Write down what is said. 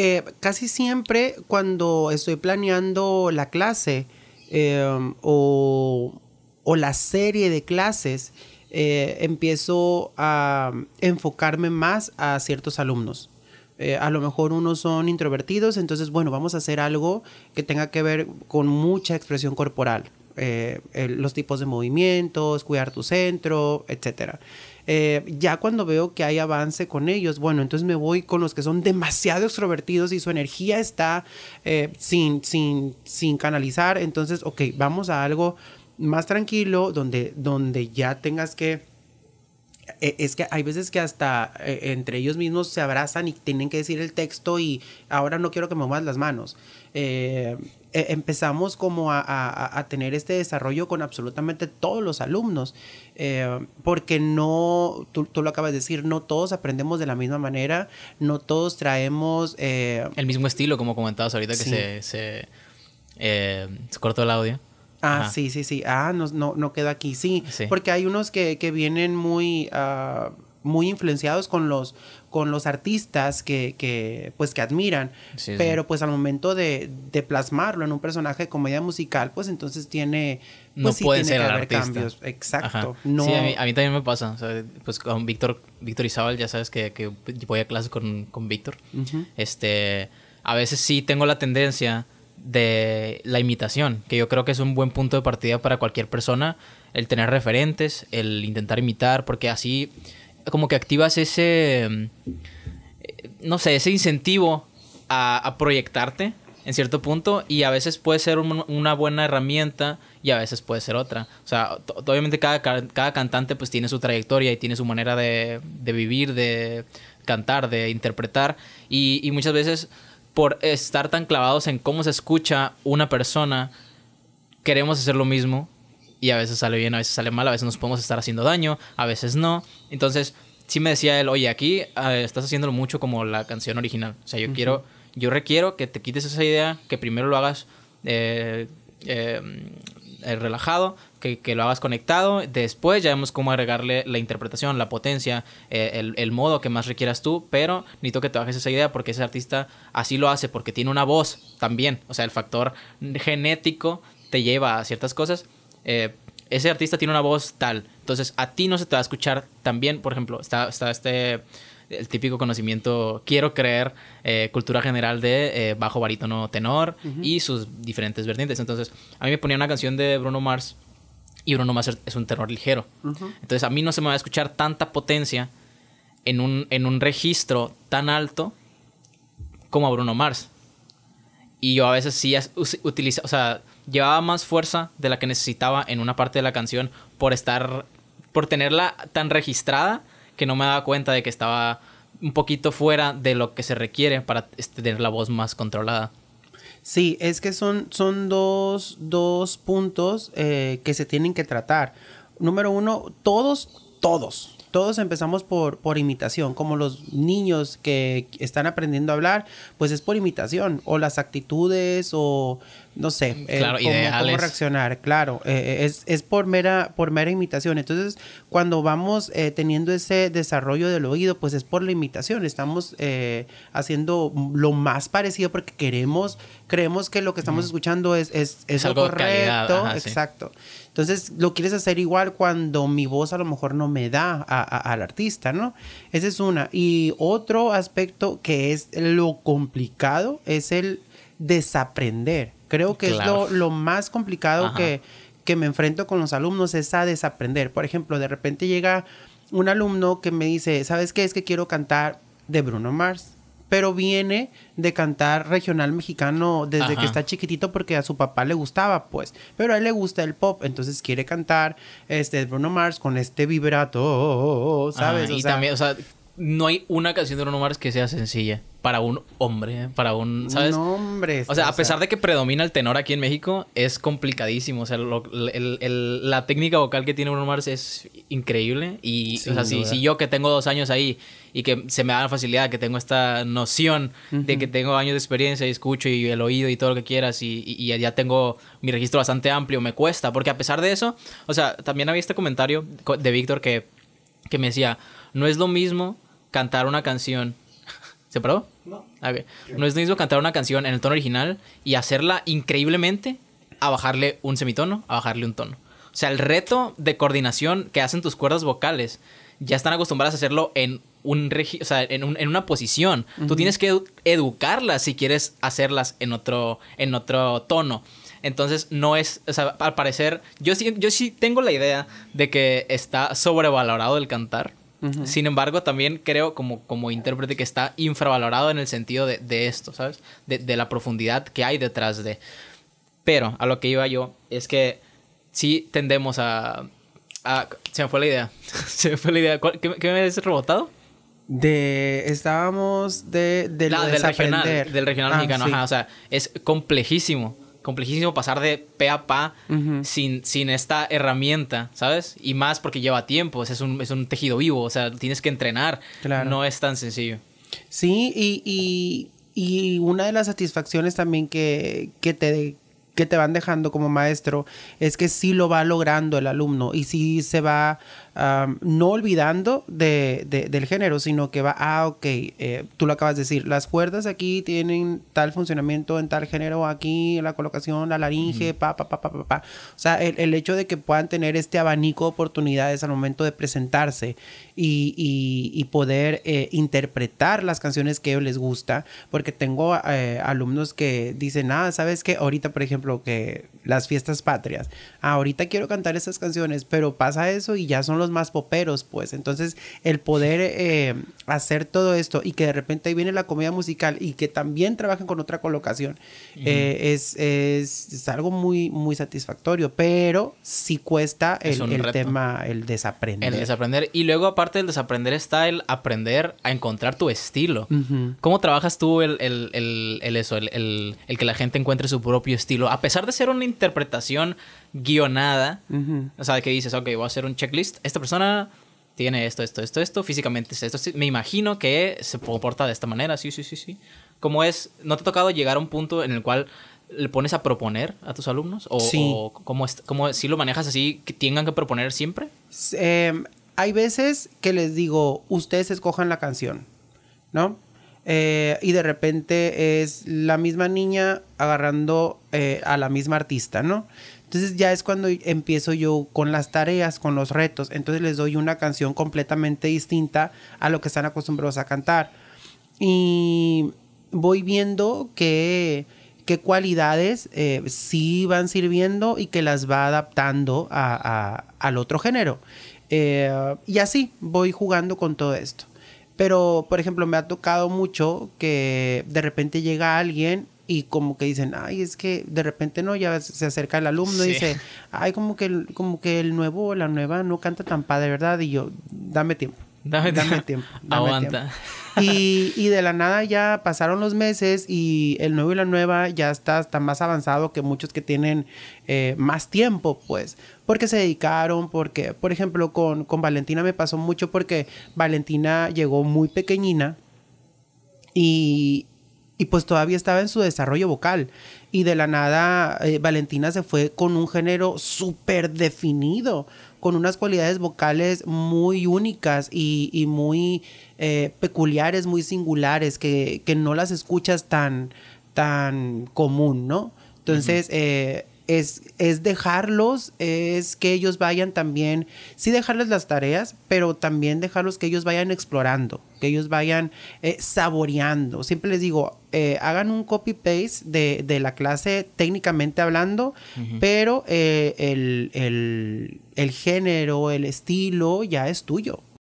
Eh, casi siempre cuando estoy planeando la clase em, o, la serie de clases, eh, empiezo a enfocarme más a ciertos alumnos. Eh, a lo mejor unos son introvertidos, entonces, bueno, vamos a hacer algo que tenga que ver con mucha expresión corporal, los tipos de movimientos, cuidar tu centro, etcétera. Eh, ya cuando veo que hay avance con ellos, bueno, entonces me voy con los que son demasiado extrovertidos y su energía está eh, sin, sin, sin canalizar, entonces, ok, vamos a algo más tranquilo, donde, donde ya tengas que e, es que hay veces que hasta e, entre ellos mismos se abrazan y tienen que decir el texto y ahora no quiero que me muevas las manos. Eh, e, empezamos como a, tener este desarrollo con absolutamente todos los alumnos, eh, porque no, tú, lo acabas de decir, no todos aprendemos de la misma manera, no todos traemos... Eh, el mismo estilo, como comentabas ahorita, que se, se cortó el audio. Ah, sí, sí, sí. Ah, no, no, no queda aquí, sí. Porque hay unos que, vienen muy, ah, muy influenciados con los, con los artistas que, pues, que admiran. pero pues al momento de, plasmarlo en un personaje de comedia musical, pues entonces tiene... Pues, no puede tiene ser que haber cambios. Exacto. No... Sí, a mí, a mí, también me pasa. pues con Víctor, Víctor Izabal, ya sabes que, voy a clase con, Víctor. Este, a veces sí tengo la tendencia de la imitación, que yo creo que es un buen punto de partida para cualquier persona, el tener referentes, el intentar imitar, porque así como que activas ese, mm, no sé, ese incentivo a, proyectarte en cierto punto y a veces puede ser una buena herramienta y a veces puede ser otra. O sea, obviamente cada, cantante pues tiene su trayectoria y tiene su manera de, de vivir, de cantar, de interpretar y, y muchas veces por estar tan clavados en cómo se escucha una persona, queremos hacer lo mismo y a veces sale bien, a veces sale mal, a veces nos podemos estar haciendo daño, a veces no. Entonces, sí me decía él, oye, aquí eh, estás haciéndolo mucho como la canción original. O sea, yo quiero, yo requiero que te quites esa idea, que primero lo hagas eh, em, eh, relajado, que, que, lo hagas conectado. Después ya vemos cómo agregarle la interpretación, la potencia, eh, el, el, modo que más requieras tú, pero necesito que te bajes esa idea porque ese artista así lo hace, porque tiene una voz también. O sea, el factor genético te lleva a ciertas cosas. Eh, ese artista tiene una voz tal. Entonces, a ti no se te va a escuchar también, por ejemplo, está, está este el típico conocimiento, quiero creer, eh, cultura general de bajo barítono tenor y sus diferentes vertientes. Entonces, a mí me ponía una canción de Bruno Mars y Bruno Mars es un terror ligero. Entonces a mí no se me va a escuchar tanta potencia en un, en un registro tan alto como a Bruno Mars. Y yo a veces sí o sea, llevaba más fuerza de la que necesitaba en una parte de la canción por estar, por tenerla tan registrada que no me daba cuenta de que estaba un poquito fuera de lo que se requiere para este, tener la voz más controlada. Sí, es que son, son dos, dos puntos eh, que se tienen que tratar. Número uno, todos, todos, todos empezamos por, por imitación, como los niños que están aprendiendo a hablar, pues es por imitación, o las actitudes, o no sé, eh, cómo, reaccionar, claro, eh, eh, es, por, mera, por mera imitación. Entonces, cuando vamos teniendo ese desarrollo del oído, pues es por la imitación, estamos haciendo lo más parecido porque queremos, creemos que lo que estamos escuchando es, es, algo correcto, exacto. Entonces, lo quieres hacer igual cuando mi voz a lo mejor no me da a al artista, ¿no? Esa es una. Y otro aspecto que es lo complicado es el desaprender. Creo que es lo, más complicado que, que me enfrento con los alumnos, es a desaprender. Por ejemplo, de repente llega un alumno que me dice, ¿sabes qué? Es que quiero cantar de Bruno Mars pero viene de cantar regional mexicano desde que está chiquitito porque a su papá le gustaba, pues. Pero a él le gusta el pop, entonces quiere cantar este Bruno Mars con este vibrato, ¿sabes? y también, o sea, no hay una canción de Bruno Mars que sea sencilla para un hombre, ¿eh? para un, ¿sabes? Un hombre. O sea, a pesar de que predomina el tenor aquí en México, es complicadísimo. O sea, la técnica vocal que tiene Bruno Mars es increíble. Y, o sea, si, yo que tengo dos años ahí y que se me da la facilidad, que tengo esta noción de que tengo años de experiencia y escucho y el oído y todo lo que quieras y, y, ya tengo mi registro bastante amplio, me cuesta. Porque a pesar de eso, o sea, también había este comentario de Víctor que, que me decía, no es lo mismo cantar una canción. ¿Se probó? No. Ah, no es lo mismo cantar una canción en el tono original y hacerla increíblemente a bajarle un semitono, a bajarle un tono. O sea, el reto de coordinación que hacen tus cuerdas vocales ya están acostumbradas a hacerlo en un o en, una posición. Tú tienes que educarlas si quieres hacerlas en otro, en otro tono. Entonces, no es, o sea, al parecer, yo yo sí tengo la idea de que está sobrevalorado el cantar. Sin embargo, también creo como, como intérprete que está infravalorado en el sentido de, de esto, ¿sabes? De, de, la profundidad que hay detrás de... Pero a lo que iba yo es que sí tendemos a... se me fue la idea. se me fue la idea. ¿Qué, me habías rebotado? De. Estábamos de. Ah, la, del, regional, del regional ah, mexicano. o sea, es complejísimo complejísimo pasar de pe a pa sin, sin esta herramienta, ¿sabes? Y más porque lleva tiempo, es, un, es un tejido vivo, o sea, tienes que entrenar. No es tan sencillo. Sí, y, y, y una de las satisfacciones también que, que te que te van dejando como maestro es que si lo va logrando el alumno y si se va no olvidando del género, sino que va, ah, ok, eh, tú lo acabas de decir, las cuerdas aquí tienen tal funcionamiento en tal género, aquí la colocación, la laringe, pa, O sea, el, hecho de que puedan tener este abanico de oportunidades al momento de presentarse y, poder eh, interpretar las canciones que ellos les gusta, porque tengo eh, alumnos que dicen, ah, ¿sabes que Ahorita, por ejemplo, ...lo que las fiestas patrias. Ah, ahorita quiero cantar ...esas canciones, pero pasa eso y ya son los más poperos, pues. Entonces, el poder eh, hacer todo esto y que de repente ahí viene la comedia musical y que también trabajen con otra colocación, eh, es, es, es, algo muy, muy satisfactorio, pero sí cuesta el, tema, el desaprender. El desaprender. Y luego, aparte del desaprender, está el aprender a encontrar tu estilo. ¿Cómo trabajas tú el, el, el eso, el, que la gente encuentre su propio estilo? a pesar de ser una interpretación guionada, o sea, que dices, ok, voy a hacer un checklist, esta persona tiene esto, esto, esto, esto, físicamente esto, esto, me imagino que se comporta de esta manera, sí, sí, sí, sí. ¿Cómo es, ¿no te ha tocado llegar a un punto en el cual le pones a proponer a tus alumnos? ¿O, sí. cómo, cómo, si lo manejas así, que tengan que proponer siempre? Em, hay veces que les digo, ustedes escojan la canción, ¿no? Eh, y de repente es la misma niña agarrando eh, a la misma artista, ¿no? Entonces ya es cuando empiezo yo con las tareas, con los retos. Entonces les doy una canción completamente distinta a lo que están acostumbrados a cantar. Y voy viendo que qué cualidades eh, sí van sirviendo y que las va adaptando al otro género. y así voy jugando con todo esto. Pero, por ejemplo, me ha tocado mucho que de repente llega alguien y como que dicen, ay, es que de repente no, ya se acerca el alumno y dice, ay, como que, como que el nuevo o la nueva no canta tan padre, ¿verdad? Y yo, dame tiempo. Dame, tiempo. Y, de la nada ya pasaron los meses y el nuevo y la nueva ya está, está más avanzado que muchos que tienen eh, más tiempo, pues. Porque se dedicaron, porque, por ejemplo, con, con Valentina me pasó mucho porque Valentina llegó muy pequeñina y, y pues todavía estaba en su desarrollo vocal y de la nada eh, Valentina se fue con un género súper definido, con unas cualidades vocales muy únicas y, muy eh, peculiares, muy singulares, que, que, no las escuchas tan, tan común, ¿no? Entonces, es, es dejarlos, es que ellos vayan también, sí dejarles las tareas, pero también dejarlos que ellos vayan explorando, que ellos vayan eh, saboreando. Siempre les digo, eh, hagan un copy-paste de, la clase técnicamente hablando, pero eh, el género, el estilo ya es tuyo.